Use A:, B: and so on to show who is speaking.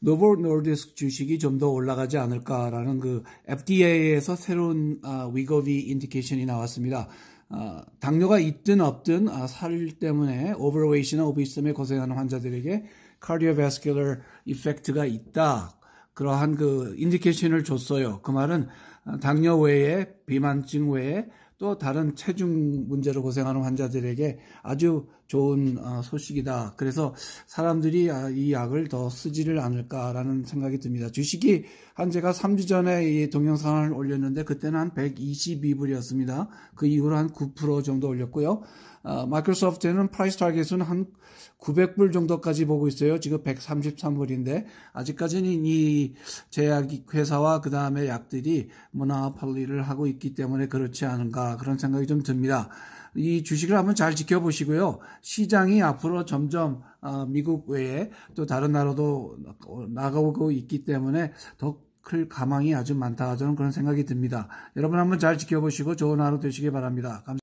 A: 노보 노르디스크 주식이 좀 더 올라가지 않을까라는 그 FDA에서 새로운 아, 위거비 인디케이션이 나왔습니다. 아, 당뇨가 있든 없든 아, 살 때문에 오버웨이시나 오비스에 고생하는 환자들에게 카디오바스큘러 이펙트가 있다. 그러한 그 인디케이션을 줬어요. 그 말은 아, 당뇨 외에 비만증 외에 또 다른 체중 문제로 고생하는 환자들에게 아주 좋은 어, 소식이다. 그래서 사람들이 아, 이 약을 더 쓰지를 않을까라는 생각이 듭니다. 주식이 한 제가 3주 전에 이 동영상을 올렸는데 그때는 한 122불이었습니다. 그 이후로 한 9% 정도 올렸고요. 어, 마이크로소프트에는 프라이스 타겟은 한 900불 정도까지 보고 있어요. 지금 133불인데 아직까지는 이 제약 회사와 그 다음에 약들이 문화 판리를 하고 있기 때문에 그렇지 않은가 그런 생각이 좀 듭니다. 이 주식을 한번 잘 지켜보시고요. 시장이 앞으로 점점 어, 미국 외에 또 다른 나라도 나가고 있기 때문에 더 클 가망이 아주 많다 저는 그런 생각이 듭니다. 여러분 한번 잘 지켜보시고 좋은 하루 되시길 바랍니다. 감사합니다.